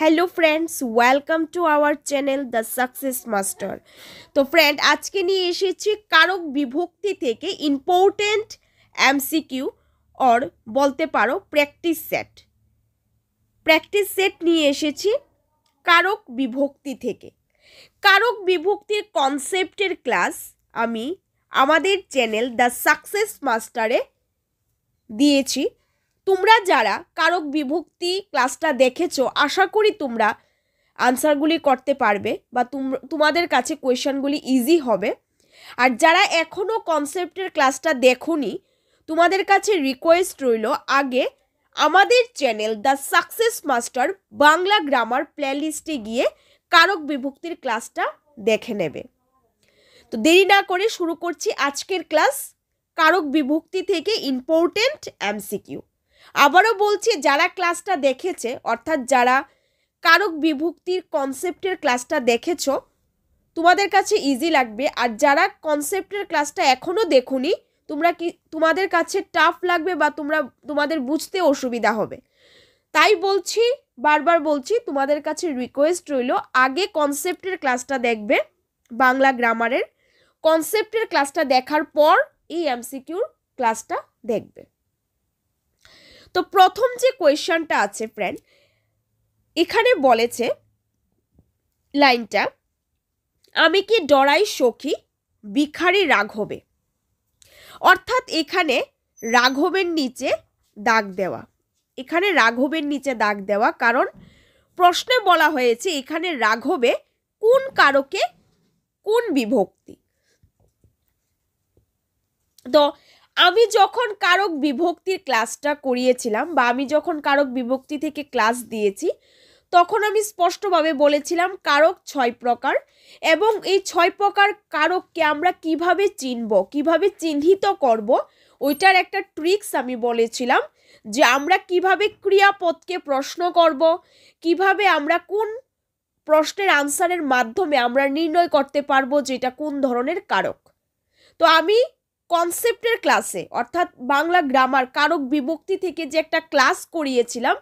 hello friends welcome to our channel the success master তো friend আজকে নিয়ে এসেছি কারক বিভক্তি থেকে ইম্পর্টেন্ট এমসিকিউ অর বলতে পারো প্র্যাকটিস সেট প্র্যাকটিস সেট নিয়ে এসেছি কারক বিভক্তি থেকে কারক বিভক্তির কনসেপ্টের ক্লাস আমি আমাদের চ্যানেল দ্য সাকসেস মাস্টারে দিয়েছি তোমরা যারা কারক বিভক্তি ক্লাসটা দেখেছো আশা করি তোমরা আনসারগুলি করতে পারবে বা তোমাদের কাছে কোয়েশনগুলি ইজি হবে আর যারা এখনও কনসেপ্টের ক্লাসটা দেখোনি তোমাদের কাছে রিকোয়েস্ট রইল আগে আমাদের channel the success master Bangla grammar প্লেলিস্টে গিয়ে কারক বিভক্তির ক্লাসটা দেখে নেবে তো দেরি না করে শুরু করছি আজকের ক্লাস কারক বিভক্তি থেকে ইম্পর্টেন্ট এমসিকিউ আবারও বলছি যারা ক্লাসটা দেখেছে অর্থাৎ যারা কারক বিভক্তির কনসেপ্টের ক্লাসটা দেখেছো তোমাদের কাছে ইজি লাগবে আর যারা কনসেপ্টের ক্লাসটা এখনও দেখুনি তোমরা কি তোমাদের কাছে টাফ লাগবে বা তোমরা তোমাদের বুঝতে অসুবিধা হবে তাই বলছি বারবার বলছি তোমাদের কাছে রিকোয়েস্ট রইল আগে কনসেপ্টের ক্লাসটা দেখবে বাংলা গ্রামারের কনসেপ্টের ক্লাসটা দেখার পর এই এমসিকিউর ক্লাসটা দেখবে তো প্রথম যে কোয়েশনটা আছে ফ্রেন্ড এখানে বলেছে লাইনটা আমি কি ডরাই সখী বিখারি রাঘবে অর্থাৎ এখানে রাঘবের নিচে দাগ দেওয়া এখানে রাঘবের নিচে দাগ দেওয়া কারণ প্রশ্নে বলা হয়েছে এখানে রাঘবে কোন কারকে কোন বিভক্তি তো আমি যখন কারক বিভক্তির ক্লাসটা করিয়েছিলাম বা আমি যখন কারক বিভক্তি থেকে ক্লাস দিয়েছি তখন আমি স্পষ্টভাবে বলেছিলাম কারক ছয় প্রকার এবং এই ছয় প্রকার কারককে আমরা কিভাবে চিনব কিভাবে চিহ্নিত করব ওইটার একটা ট্রিক্স আমি বলেছিলাম যে আমরা কিভাবে ক্রিয়াপদকে প্রশ্ন করব কিভাবে আমরা কোন প্রশ্নের আনসারের মাধ্যমে আমরা নির্ণয় করতে পারবো যেটা কোন ধরনের কারক তো আমি কনসেপ্টের ক্লাসে অর্থাৎ বাংলা গ্রামার কারক বিভক্তি থেকে যে একটা ক্লাস করিয়েছিলাম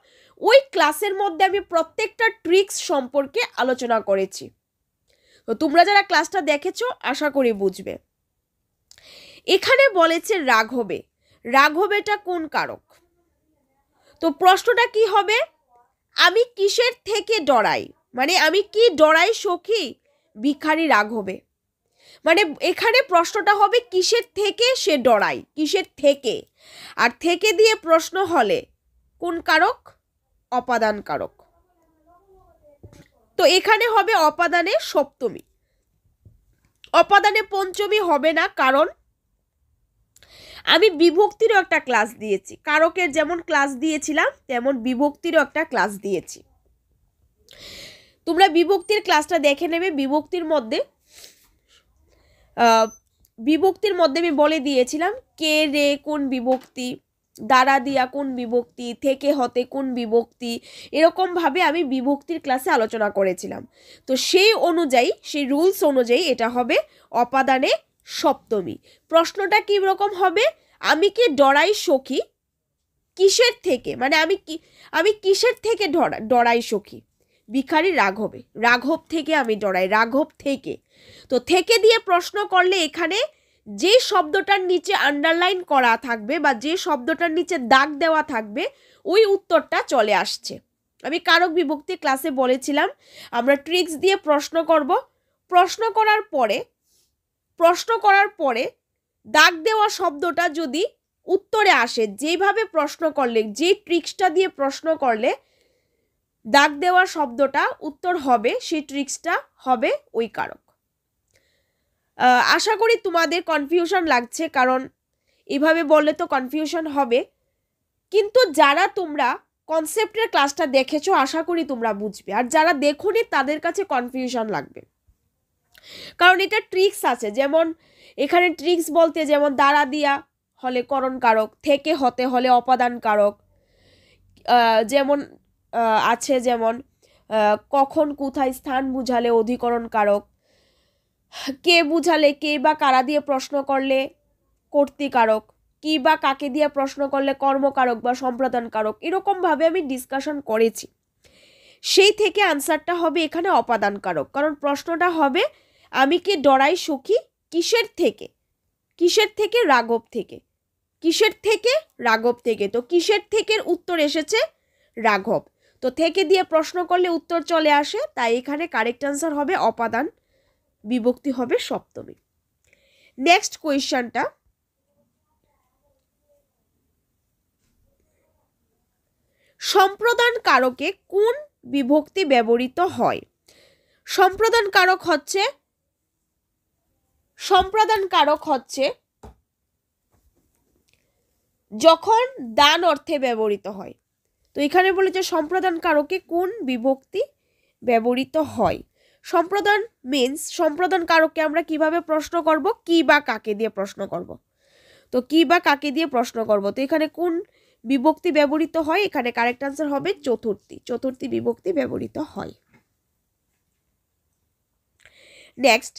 ওই ক্লাসের মধ্যে আমি প্রত্যেকটা ট্রিক্স সম্পর্কে আলোচনা করেছি তো তোমরা যারা ক্লাসটা দেখেছো আশা করি বুঝবে এখানে বলেছে রাঘবে রাঘবেটা কোন কারক তো প্রশ্নটা কি হবে আমি কিসের থেকে ডরাই মানে আমি কি ডরাই সখী ভিখারি রাঘবে মানে এখানে প্রশ্নটা হবে কিসের থেকে সে ডরায় কিসের থেকে আর থেকে দিয়ে প্রশ্ন হলে কোন কারক অপাদান কারক তো এখানে হবে অপাদানে সপ্তমী অপাদানে পঞ্চমী হবে না কারণ আমি বিভক্তিরও একটা ক্লাস দিয়েছি কারকের যেমন ক্লাস দিয়েছিলাম তেমন বিভক্তিরও একটা ক্লাস দিয়েছি তোমরা বিভক্তির ক্লাসটা দেখে নেবে বিভক্তির মধ্যে বিভক্তির মধ্যে আমি বলে দিয়েছিলাম কে রে কোন বিভক্তি দ্বারা দিয়া কোন বিভক্তি থেকে হতে কোন বিভক্তি এরকমভাবে আমি বিভক্তির ক্লাসে আলোচনা করেছিলাম তো সেই অনুযায়ী সেই রুলস অনুযায়ী এটা হবে অপাদানে সপ্তমী প্রশ্নটা কী রকম হবে আমি কি ডরাই সখী কিসের থেকে মানে আমি কি আমি কিসের থেকে ডরাই সখী ভিখারি রাঘবে রাঘব থেকে আমি ডরাই রাঘব থেকে তো থেকে দিয়ে প্রশ্ন করলে এখানে যে শব্দটার নিচে আন্ডারলাইন করা থাকবে বা যে শব্দটার নিচে দাগ দেওয়া থাকবে ওই উত্তরটা চলে আসছে আমি কারক বিভক্তি ক্লাসে বলেছিলাম আমরা ট্রিক্স দিয়ে প্রশ্ন করব প্রশ্ন করার পরে প্রশ্ন করার পরে দাগ দেওয়া শব্দটা যদি উত্তরে আসে যেভাবে প্রশ্ন করলে যে ট্রিক্সটা দিয়ে প্রশ্ন করলে দাগ দেওয়া শব্দটা উত্তর হবে সেই ট্রিক্সটা হবে ওই কারক আশা করি তোমাদের কনফিউশন লাগছে কারণ এভাবে বললে তো কনফিউশন হবে কিন্তু যারা তোমরা কনসেপ্টের ক্লাসটা দেখেছো আশা করি তোমরা বুঝবে আর যারা দেখোনি তাদের কাছে কনফিউশন লাগবে কারণ এটা ট্রিক্স আছে যেমন এখানে ট্রিক্স বলতে যেমন দাঁড়া দিয়া হলে করণ কারক থেকে হতে হলে অপাদান কারক যেমন আছে যেমন কখন কোথায় স্থান বুঝালে অধিকরণ কারক কে বুঝালে কে বা কারা দিয়ে প্রশ্ন করলে কর্তৃকারক কি বা কাকে দিয়ে প্রশ্ন করলে কর্মকারক বা সম্প্রদান কারক এরকমভাবে আমি ডিসকাশন করেছি সেই থেকে আনসারটা হবে এখানে অপাদান কারক কারণ প্রশ্নটা হবে আমি কি ডরাই সুখী কিসের থেকে কিসের থেকে রাঘব থেকে কিসের থেকে রাঘব থেকে তো কিসের থেকে উত্তর এসেছে রাঘব তো থেকে দিয়ে প্রশ্ন করলে উত্তর চলে আসে তাই এখানে কারেক্ট অ্যান্সার হবে অপাদান বিভক্তি হবে সপ্তমী নেক্সট কোয়েশ্চানটা সম্প্রদান কারকে কোন বিভক্তি ব্যবহৃত হয় সম্প্রদান কারক হচ্ছে সম্প্রদান কারক হচ্ছে যখন দান অর্থে ব্যবহৃত হয় তো এখানে বলেছে সম্প্রদান কারকে কোন বিভক্তি ব্যবহৃত হয় সম্প্রদান মিন্স সম্প্রদান কারককে আমরা কিভাবে প্রশ্ন করব কি বা কাকে দিয়ে প্রশ্ন করব তো কি বা কাকে দিয়ে প্রশ্ন করব তো এখানে কোন বিভক্তি ব্যবহৃত হয় এখানে কারেক্ট আনসার হবে চতুর্থী চতুর্থী বিভক্তি ব্যবহৃত হয় নেক্সট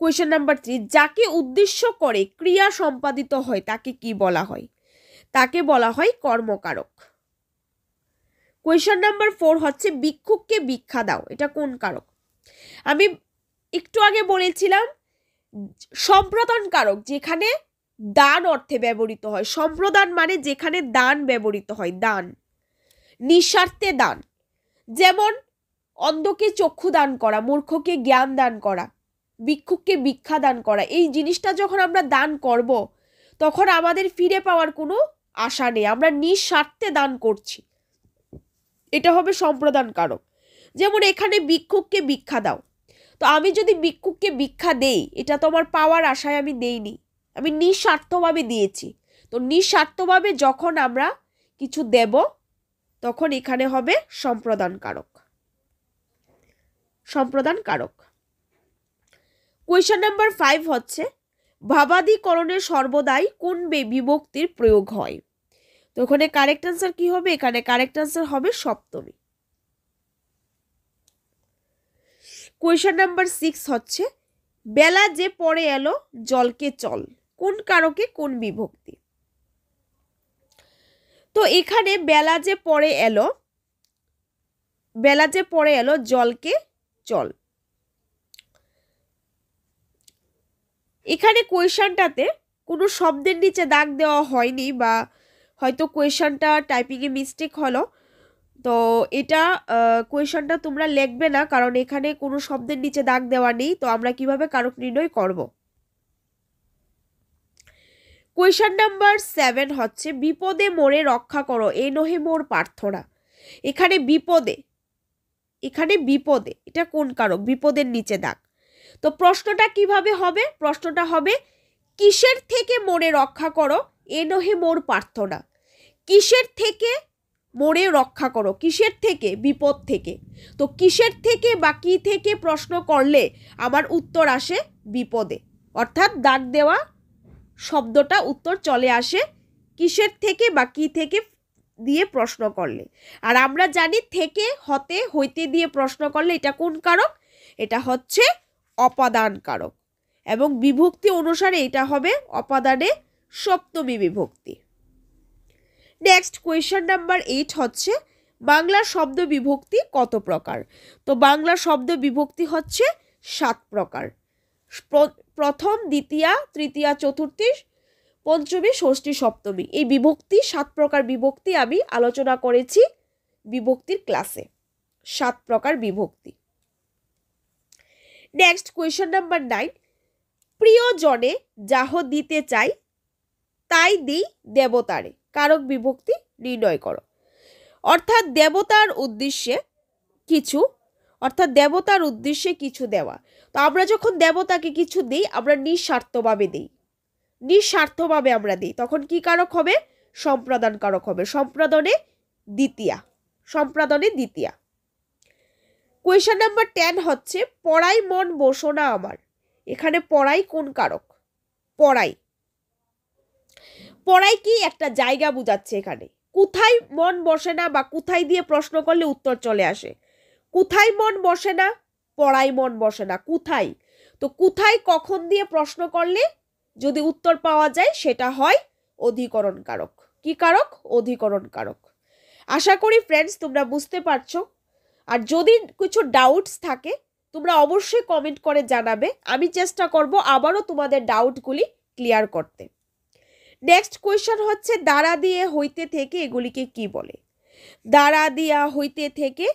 কোয়েশ্চেন নাম্বার থ্রি যাকে উদ্দেশ্য করে ক্রিয়া সম্পাদিত হয় তাকে কি বলা হয় তাকে বলা হয় কর্মকারক কোয়েশন নাম্বার ফোর হচ্ছে ভিক্ষুককে ভিক্ষা দাও এটা কোন কারক আমি একটু আগে বলেছিলাম সম্প্রদান কারক যেখানে দান অর্থে ব্যবহৃত হয় সম্প্রদান মানে যেখানে দান ব্যবহৃত হয় দান নিঃস্বার্থে দান যেমন অন্ধকে চক্ষু দান করা মূর্খকে জ্ঞান দান করা ভিক্ষুককে ভিক্ষা দান করা এই জিনিসটা যখন আমরা দান করব তখন আমাদের ফিরে পাওয়ার কোনো আশা নেই আমরা নিঃস্বার্থে দান করছি এটা হবে সম্প্রদানকারক যেমন এখানে ভিক্ষুককে ভিক্ষা দাও তো আমি যদি ভিক্ষুককে ভিক্ষা দেই এটা তো আমার পাওয়ার আশায় আমি দেইনি আমি নিঃস্বার্থভাবে দিয়েছি তো নিঃস্বার্থভাবে যখন আমরা কিছু দেব তখন এখানে হবে সম্প্রদানকারক সম্প্রদানকারক কোয়েশন নাম্বার ফাইভ হচ্ছে ভাবাদিকরণে সর্বদাই কোন বিভক্তির প্রয়োগ হয় তো ওখানে কারেক্ট অ্যান্সার কী হবে এখানে কারেক্ট অ্যান্সার হবে সপ্তমী কোয়েশন নাম্বার সিক্স হচ্ছে বেলা যে পরে এলো জলকে চল কোন কারকে কোন বিভক্তি তো এখানে বেলা যে পরে এলো বেলা যে পরে এলো জলকে চল এখানে কোয়েশনটাতে কোনো শব্দের নিচে দাগ দেওয়া হয়নি বা হয়তো কোয়েশনটা টাইপিংয়ে মিস্টেক হলো তো এটা কোয়েশনটা তোমরা লেখবে না কারণ এখানে কোনো শব্দের নিচে দাগ দেওয়া নেই তো আমরা কিভাবে কারক নির্ণয় করব কোয়েশন নাম্বার সেভেন হচ্ছে বিপদে মোরে রক্ষা করো এ নহে মোর প্রার্থনা এখানে বিপদে এখানে বিপদে এটা কোন কারক বিপদের নিচে দাগ তো প্রশ্নটা কিভাবে হবে প্রশ্নটা হবে কিসের থেকে মোরে রক্ষা করো এ নহে মোর প্রার্থনা কিসের থেকে মোড়ে রক্ষা করো কিসের থেকে বিপদ থেকে তো কিসের থেকে বা কী থেকে প্রশ্ন করলে আমার উত্তর আসে বিপদে অর্থাৎ দাগ দেওয়া শব্দটা উত্তর চলে আসে কিসের থেকে বা কী থেকে দিয়ে প্রশ্ন করলে আর আমরা জানি থেকে হতে হইতে দিয়ে প্রশ্ন করলে এটা কোন কারক এটা হচ্ছে অপাদান কারক এবং বিভক্তি অনুসারে এটা হবে অপাদানে সপ্তমী বিভক্তি নেক্সট কোয়েশন নাম্বার এইট হচ্ছে বাংলা শব্দ বিভক্তি কত প্রকার তো বাংলা শব্দ বিভক্তি হচ্ছে সাত প্রকার প্রথম দ্বিতীয়া তৃতীয়া চতুর্থী পঞ্চমী ষষ্ঠী সপ্তমী এই বিভক্তি সাত প্রকার বিভক্তি আমি আলোচনা করেছি বিভক্তির ক্লাসে সাত প্রকার বিভক্তি নেক্সট কোয়েশ্চন নাম্বার নাইন প্রিয়জনে যাহ দিতে চাই তাই দিই দেবতারে কারক বিভক্তি নির্ণয় করো অর্থাৎ দেবতার উদ্দেশ্যে কিছু অর্থাৎ দেবতার উদ্দেশ্যে কিছু দেওয়া তো আমরা যখন দেবতাকে কিছু দিই আমরা নিঃস্বার্থভাবে দিই নিঃস্বার্থভাবে আমরা দিই তখন কি কারক হবে সম্প্রদান কারক হবে সম্প্রদানে দ্বিতীয়া সম্প্রদানে দ্বিতীয়া কোয়েশন নাম্বার টেন হচ্ছে পড়াই মন বসো না আমার এখানে পড়াই কোন কারক পড়াই পড়াই কি একটা জায়গা বোঝাচ্ছে এখানে কোথায় মন বসে না বা কোথায় দিয়ে প্রশ্ন করলে উত্তর চলে আসে কোথায় মন বসে না পড়াই মন বসে না কোথায় তো কোথায় কখন দিয়ে প্রশ্ন করলে যদি উত্তর পাওয়া যায় সেটা হয় অধিকরণ কারক কি কারক অধিকরণ কারক আশা করি ফ্রেন্ডস তোমরা বুঝতে পারছো আর যদি কিছু ডাউটস থাকে তোমরা অবশ্যই কমেন্ট করে জানাবে আমি চেষ্টা করব আবারও তোমাদের ডাউটগুলি ক্লিয়ার করতে নেক্সট কোয়েশ্চন হচ্ছে দ্বারা দিয়ে হইতে থেকে এগুলিকে কি বলে দ্বারা দিয়া হইতে থেকে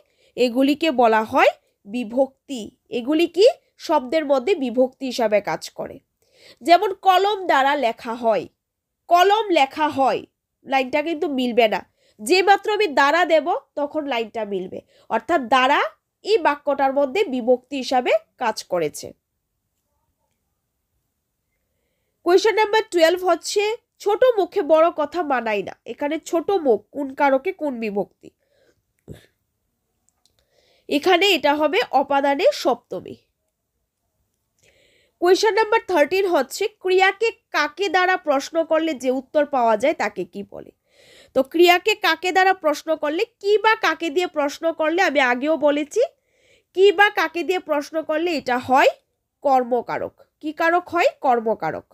এগুলিকে বলা হয় বিভক্তি এগুলি কি শব্দের মধ্যে বিভক্তি হিসাবে কাজ করে যেমন কলম দ্বারা লেখা হয় কলম লেখা হয় লাইনটা কিন্তু মিলবে না যে মাত্র আমি দ্বারা দেব তখন লাইনটা মিলবে অর্থাৎ দ্বারা এই বাক্যটার মধ্যে বিভক্তি হিসাবে কাজ করেছে কোয়েশ্চন নাম্বার টুয়েলভ হচ্ছে ছোট মুখে বড় কথা মানাই না এখানে ছোট মুখ কোন কারকে কোন বিভক্তি এখানে এটা হবে অপাদানের সপ্তমী কোয়েশন নাম্বার থার্টিন হচ্ছে ক্রিয়াকে কাকে দ্বারা প্রশ্ন করলে যে উত্তর পাওয়া যায় তাকে কি বলে তো ক্রিয়াকে কাকে দ্বারা প্রশ্ন করলে কি বা কাকে দিয়ে প্রশ্ন করলে আমি আগেও বলেছি কি বা কাকে দিয়ে প্রশ্ন করলে এটা হয় কর্মকারক কি কারক হয় কর্মকারক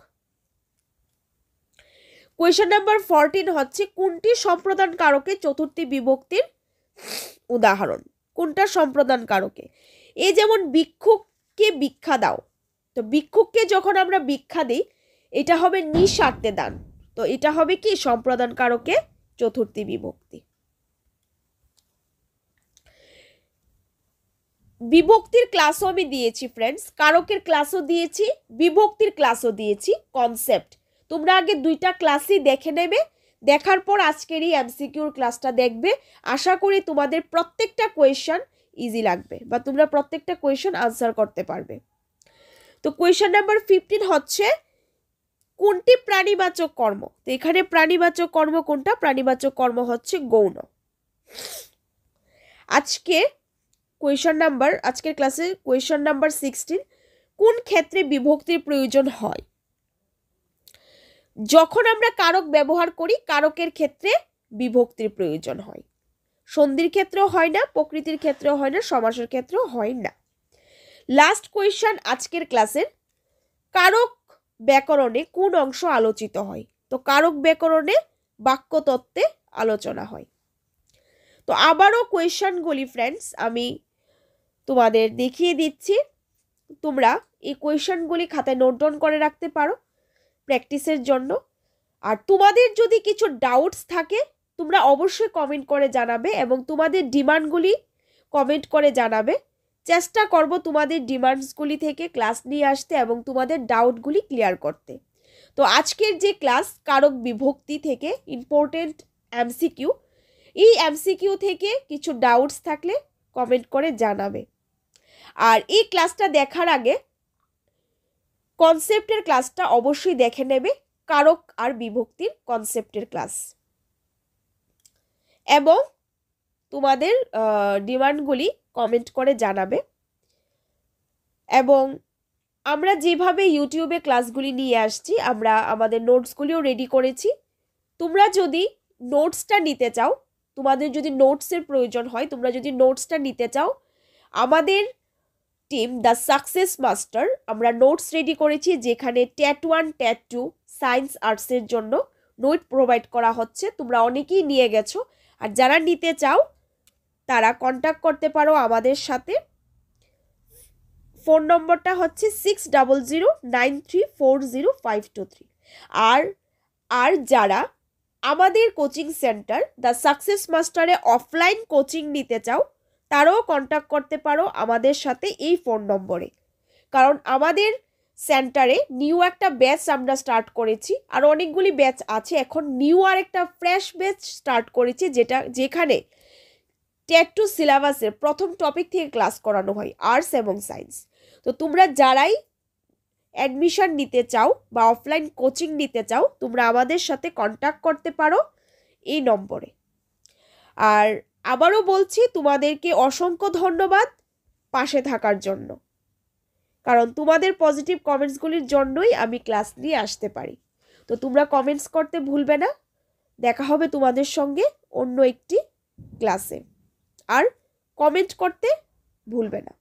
কোয়েশন নাম্বার ফরটিন হচ্ছে কোনটি সম্প্রদান কারকে চতুর্থী বিভক্তির উদাহরণ কোনটা সম্প্রদান কারকে এ যেমন ভিক্ষুককে ভিক্ষা দাও তো ভিক্ষুককে যখন আমরা ভিক্ষা দিই এটা হবে নিঃস্বার্থে দান তো এটা হবে কি সম্প্রদান কারকে চতুর্থী বিভক্তি বিভক্তির ক্লাসও আমি দিয়েছি ফ্রেন্ডস কারকের ক্লাসও দিয়েছি বিভক্তির ক্লাসও দিয়েছি কনসেপ্ট তোমরা আগে দুইটা ক্লাসই দেখে নেবে দেখার পর আজকের এই এমসিকিউর ক্লাসটা দেখবে আশা করি তোমাদের প্রত্যেকটা কোয়েশন ইজি লাগবে বা তোমরা প্রত্যেকটা কোয়েশন আনসার করতে পারবে তো কোয়েশন নাম্বার ফিফটিন হচ্ছে কোনটি প্রাণীবাচক কর্ম তো এখানে প্রাণীবাচক কর্ম কোনটা প্রাণীবাচক কর্ম হচ্ছে গৌণ আজকে কোয়েশন নাম্বার আজকের ক্লাসে কোয়েশন নাম্বার সিক্সটিন কোন ক্ষেত্রে বিভক্তির প্রয়োজন হয় যখন আমরা কারক ব্যবহার করি কারকের ক্ষেত্রে বিভক্তির প্রয়োজন হয় সন্ধির ক্ষেত্রেও হয় না প্রকৃতির ক্ষেত্রেও হয় না সমাসের ক্ষেত্রেও হয় না লাস্ট কোয়েশ্চান আজকের ক্লাসের কারক ব্যাকরণে কোন অংশ আলোচিত হয় তো কারক ব্যাকরণে বাক্যতত্ত্বে আলোচনা হয় তো আবারও কোয়েশ্চানগুলি ফ্রেন্ডস আমি তোমাদের দেখিয়ে দিচ্ছি তোমরা এই কোয়েশ্চানগুলি খাতায় নোট ডাউন করে রাখতে পারো প্র্যাকটিসের জন্য আর তোমাদের যদি কিছু ডাউটস থাকে তোমরা অবশ্যই কমেন্ট করে জানাবে এবং তোমাদের ডিমান্ডগুলি কমেন্ট করে জানাবে চেষ্টা করব তোমাদের ডিমান্ডসগুলি থেকে ক্লাস নিয়ে আসতে এবং তোমাদের ডাউটগুলি ক্লিয়ার করতে তো আজকের যে ক্লাস কারক বিভক্তি থেকে ইম্পর্টেন্ট এমসিকিউ এই এমসিকিউ থেকে কিছু ডাউটস থাকলে কমেন্ট করে জানাবে আর এই ক্লাসটা দেখার আগে কনসেপ্টের ক্লাসটা অবশ্যই দেখে নেবে কারক আর বিভক্তির কনসেপ্টের ক্লাস এবং তোমাদের ডিমান্ডগুলি কমেন্ট করে জানাবে এবং আমরা যেভাবে ইউটিউবে ক্লাসগুলি নিয়ে আসছি আমরা আমাদের নোটসগুলিও রেডি করেছি তোমরা যদি নোটসটা নিতে চাও তোমাদের যদি নোটসের প্রয়োজন হয় তোমরা যদি নোটসটা নিতে চাও আমাদের টিম দ্য সাকসেস মাস্টার আমরা নোটস রেডি করেছি যেখানে TET one TET two science আর্টসের জন্য নোট প্রোভাইড করা হচ্ছে তোমরা অনেকেই নিয়ে গেছো আর যারা নিতে চাও তারা কন্ট্যাক্ট করতে পারো আমাদের সাথে ফোন নম্বরটা হচ্ছে six double zero nine three four zero five two three আর আর যারা আমাদের কোচিং সেন্টার দ্য সাকসেস মাস্টারে অফলাইন কোচিং নিতে চাও তারাও কন্ট্যাক্ট করতে পারো আমাদের সাথে এই ফোন নম্বরে কারণ আমাদের সেন্টারে নিউ একটা ব্যাচ আমরা স্টার্ট করেছি আর অনেকগুলি ব্যাচ আছে এখন নিউ আর একটা ফ্রেশ ব্যাচ স্টার্ট করেছি যেটা যেখানে টেট টু সিলেবাসের প্রথম টপিক থেকে ক্লাস করানো হয় আর্টস এবং সায়েন্স তো তোমরা যারাই অ্যাডমিশন নিতে চাও বা অফলাইন কোচিং নিতে চাও তোমরা আমাদের সাথে কন্ট্যাক্ট করতে পারো এই নম্বরে আর আবারও বলছি তোমাদেরকে অসংখ্য ধন্যবাদ পাশে থাকার জন্য কারণ তোমাদের পজিটিভ কমেন্টসগুলির জন্যই আমি ক্লাস নিয়ে আসতে পারি তো তোমরা কমেন্টস করতে ভুলবে না দেখা হবে তোমাদের সঙ্গে অন্য একটি ক্লাসে আর কমেন্ট করতে ভুলবে না